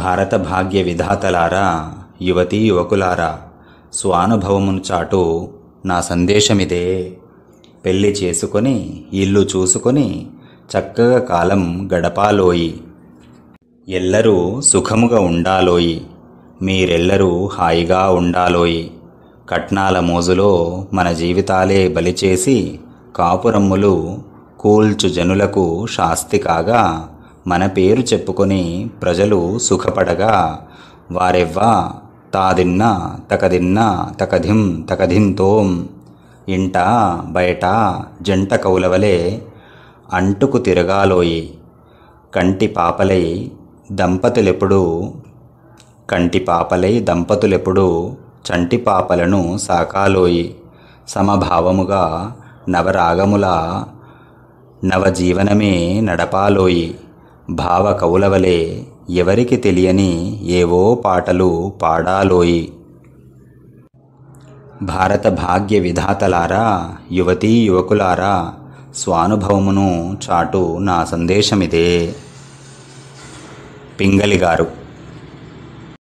భారత భాగ్య విధాతలారా యువతీ యువకులారా స్వానుభవమును చాటు నా సందేశమిదే పెళ్ళి చేసుకొని ఇల్లు చూసుకొని చక్కగా కాలం గడపాలోయి ఎల్లరూ సుఖముగా ఉండాలోయి మీరెల్లరూ హాయిగా ఉండాలోయి కట్నాల మోజులో మన జీవితాలే బలిచేసి కాపురమ్ములు కూల్చు జనులకు శాస్తి కాగా మన పేరు చెప్పుకొని ప్రజలు సుఖపడగా వారెవ్వా తాదిన్న తకదిన్న తకధిం తకధింతోం ఇంట బయట జంట కౌలవలే అంటుకు తిరగాలోయి కంటి పాపలై దంపతులెప్పుడు కంటి పాపలై దంపతులెప్పుడు చంటి పాపలను సాకాలోయి సమభావముగా నవరాగముల నవజీవనమే నడపాలోయి భావ కవులవలే ఎవరికి తెలియని ఏవో పాటలు పాడాలోయి భారత భాగ్య విధాతలారా యువతీ యువకులారా స్వానుభవమును చాటు నా సందేశమిదే పింగళి గారు